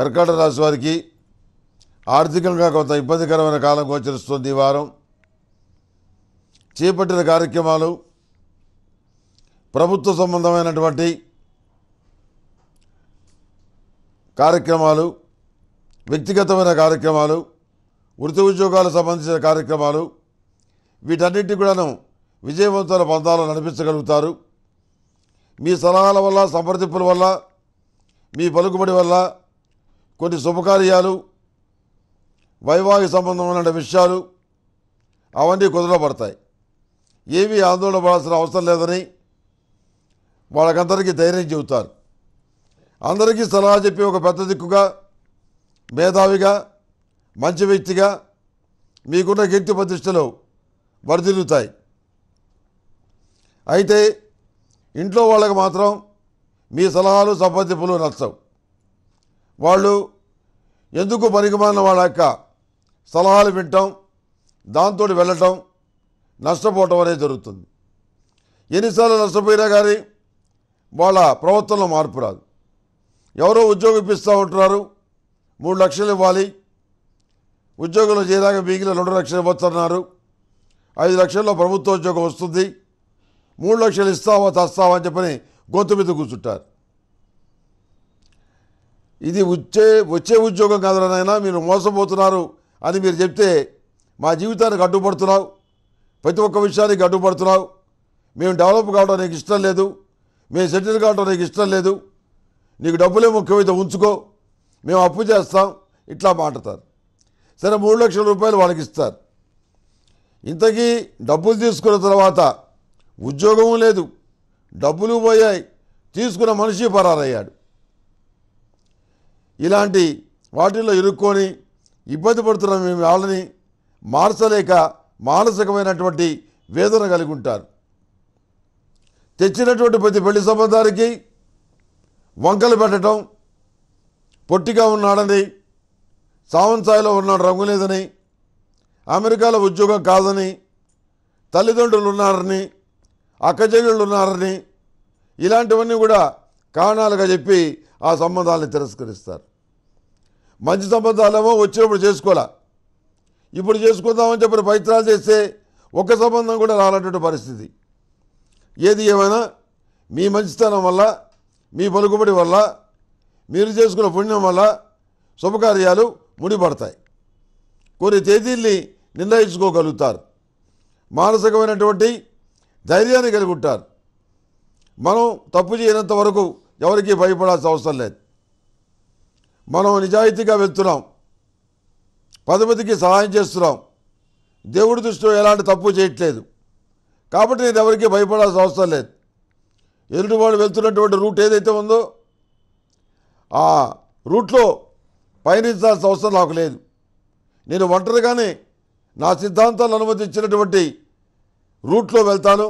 కర్కాటక రాశి వారికి ఆర్థికంగా కొంత ఇబ్బందికరమైన కాలం గోచరిస్తుంది ఈ వారం చేపట్టిన కార్యక్రమాలు ప్రభుత్వ సంబంధమైనటువంటి కార్యక్రమాలు వ్యక్తిగతమైన కార్యక్రమాలు వృత్తి ఉద్యోగాలకు సంబంధించిన కార్యక్రమాలు వీటన్నిటి కూడాను విజయవంతుల పొందాలని నడిపించగలుగుతారు మీ సలహాల వల్ల సమర్థింపుల వల్ల మీ పలుకుబడి వల్ల కొన్ని శుభకార్యాలు వైవాహిక సంబంధమైన విషయాలు అవన్నీ కుదరబడతాయి ఏమీ ఆందోళన పడాల్సిన అవసరం లేదని వాళ్ళకందరికీ ధైర్యం చెబుతారు అందరికీ సలహా చెప్పి ఒక పెద్ద దిక్కుగా మేధావిగా మంచి వ్యక్తిగా మీకున్న కీర్తి ప్రతిష్టలు వరదిల్లుతాయి అయితే ఇంట్లో వాళ్ళకి మాత్రం మీ సలహాలు సంబంధింపులు నచ్చవు వాళ్ళు ఎందుకు పనికిమాలిన వాళ్ళ యొక్క సలహాలు వింటాం దాంతో వెళ్ళటం నష్టపోవటం అనేది జరుగుతుంది ఎన్నిసార్లు నష్టపోయినా కానీ వాళ్ళ ప్రవర్తనలో మార్పు రాదు ఎవరో ఉద్యోగం ఇప్పిస్తూ ఉంటున్నారు మూడు లక్షలు ఇవ్వాలి ఉద్యోగంలో చేరాక మిగిలిన రెండు లక్షలు ఇవ్వచ్చన్నారు ఐదు లక్షల్లో ప్రభుత్వ ఉద్యోగం వస్తుంది మూడు లక్షలు ఇస్తావా తస్తావా అని చెప్పని గొంతు మీద కూర్చుంటారు ఇది వచ్చే వచ్చే ఉద్యోగం కాదురానైనా మీరు మోసపోతున్నారు అని మీరు చెప్తే మా జీవితానికి అడ్డుపడుతున్నావు ప్రతి ఒక్క విషయానికి అడ్డుపడుతున్నావు మేము డెవలప్ కావడం నీకు ఇష్టం లేదు మేము సెటిల్ కావడం నీకు ఇష్టం లేదు నీకు డబ్బులే ముఖ్యమైతే ఉంచుకో మేము అప్పు చేస్తాం ఇట్లా మాట్లాడతారు సరే మూడు లక్షల రూపాయలు వాళ్ళకి ఇస్తారు ఇంతకీ డబ్బులు తీసుకున్న తర్వాత ఉద్యోగం లేదు డబ్బులు పోయాయి తీసుకున్న మనిషి పరారయ్యాడు ఇలాంటి వాటిల్లో ఇరుక్కొని ఇబ్బంది పడుతున్న మేము వాళ్ళని మార్చలేక మానసికమైనటువంటి వేదన కలిగి ఉంటారు తెచ్చినటువంటి ప్రతి పెళ్లి సంబంధానికి వంకలు పెట్టడం పొట్టిగా ఉన్నాడని సామంతాయిలో ఉన్నాడు రంగు లేదని అమెరికాలో ఉద్యోగం కాదని తల్లిదండ్రులు ఉన్నారని అక్కచెల్లెళ్ళు ఉన్నారని ఇలాంటివన్నీ కూడా కారణాలుగా చెప్పి ఆ సంబంధాలను తిరస్కరిస్తారు మంచి సంబంధాలేమో వచ్చినప్పుడు చేసుకోవాలా ఇప్పుడు చేసుకుందామని చెప్పిన ప్రయత్నాలు చేస్తే ఒక సంబంధం కూడా రానటువంటి పరిస్థితి ఏది ఏమైనా మీ మంచితనం వల్ల మీ పలుకుబడి వల్ల మీరు చేసుకున్న పుణ్యం వల్ల శుభకార్యాలు ముడిపడతాయి కొన్ని తేదీల్ని నిర్ణయించుకోగలుగుతారు మానసికమైనటువంటి ధైర్యాన్ని కలిగి ఉంటారు మనం తప్పు చేయనంత వరకు ఎవరికీ భయపడాల్సిన అవసరం లేదు మనం నిజాయితీగా వెళ్తున్నాం పదవతికి సహాయం చేస్తున్నాం దేవుడి దృష్టిలో ఎలాంటి తప్పు చేయట్లేదు కాబట్టి నేను ఎవరికి భయపడాల్సిన అవసరం లేదు ఎదుటి వాళ్ళు వెళ్తున్నటువంటి రూట్ ఏదైతే ఉందో ఆ రూట్లో పయనించాల్సిన అవసరం నాకు లేదు నేను ఒంటరిగానే నా సిద్ధాంతాలు అనుమతించినటువంటి రూట్లో వెళ్తాను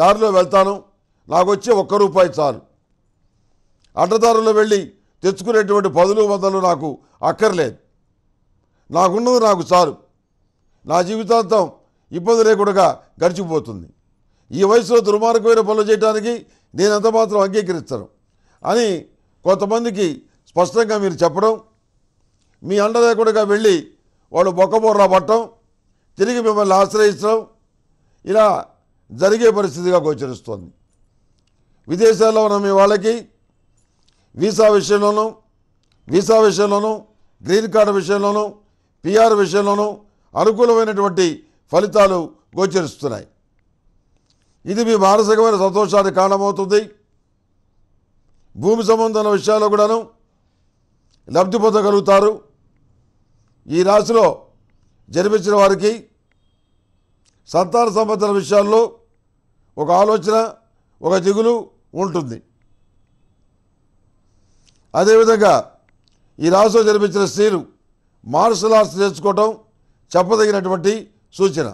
దారిలో వెళ్తాను నాకు వచ్చే ఒక్క రూపాయి చాలు అడ్డదారులో వెళ్ళి తెచ్చుకునేటువంటి పదులు వందలు నాకు అక్కర్లేదు నాకున్నది నాకు చాలు నా జీవితాంతం ఇబ్బంది లేకుండా గడిచిపోతుంది ఈ వయసులో దుర్మార్గమైన పనులు చేయడానికి ఎంత మాత్రం అంగీకరిస్తాను అని కొంతమందికి స్పష్టంగా మీరు చెప్పడం మీ అండ లేకుండా వెళ్ళి వాళ్ళు బొక్కబోర్లా పట్టడం తిరిగి మిమ్మల్ని ఆశ్రయించడం ఇలా జరిగే పరిస్థితిగా గోచరిస్తోంది విదేశాల్లో ఉన్న మీ వాళ్ళకి వీసా విషయంలోనూ వీసా విషయంలోనూ గ్రీన్ కార్డు విషయంలోనూ పిఆర్ విషయంలోనూ అనుకూలమైనటువంటి ఫలితాలు గోచరిస్తున్నాయి ఇది మీ మానసికమైన సంతోషానికి కారణమవుతుంది భూమి సంబంధమైన విషయాల్లో కూడాను లబ్ధి పొందగలుగుతారు ఈ రాశిలో జన్మించిన వారికి సంతాన సంబంధాల విషయాల్లో ఒక ఆలోచన ఒక దిగులు ఉంటుంది అదేవిధంగా ఈ రాష్ట్రంలో జన్మించిన స్త్రీలు మార్షల్ ఆర్ట్స్ నేర్చుకోవటం చెప్పదగినటువంటి సూచన